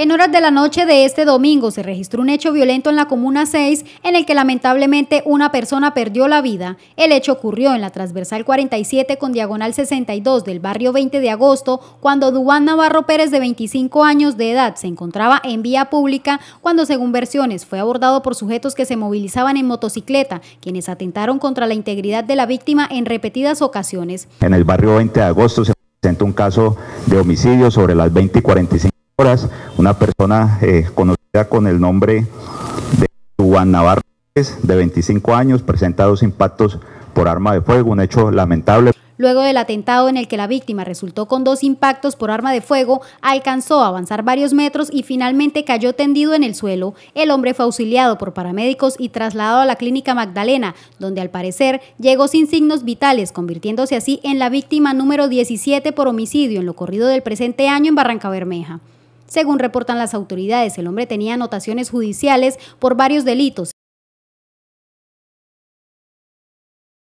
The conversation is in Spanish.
En horas de la noche de este domingo se registró un hecho violento en la Comuna 6 en el que lamentablemente una persona perdió la vida. El hecho ocurrió en la transversal 47 con diagonal 62 del barrio 20 de agosto cuando Duán Navarro Pérez de 25 años de edad se encontraba en vía pública cuando según versiones fue abordado por sujetos que se movilizaban en motocicleta quienes atentaron contra la integridad de la víctima en repetidas ocasiones. En el barrio 20 de agosto se presentó un caso de homicidio sobre las 20 y 45 una persona eh, conocida con el nombre de Juan Navarro, de 25 años, presenta dos impactos por arma de fuego, un hecho lamentable. Luego del atentado en el que la víctima resultó con dos impactos por arma de fuego, alcanzó a avanzar varios metros y finalmente cayó tendido en el suelo. El hombre fue auxiliado por paramédicos y trasladado a la clínica Magdalena, donde al parecer llegó sin signos vitales, convirtiéndose así en la víctima número 17 por homicidio en lo corrido del presente año en Barranca Bermeja. Según reportan las autoridades, el hombre tenía anotaciones judiciales por varios delitos,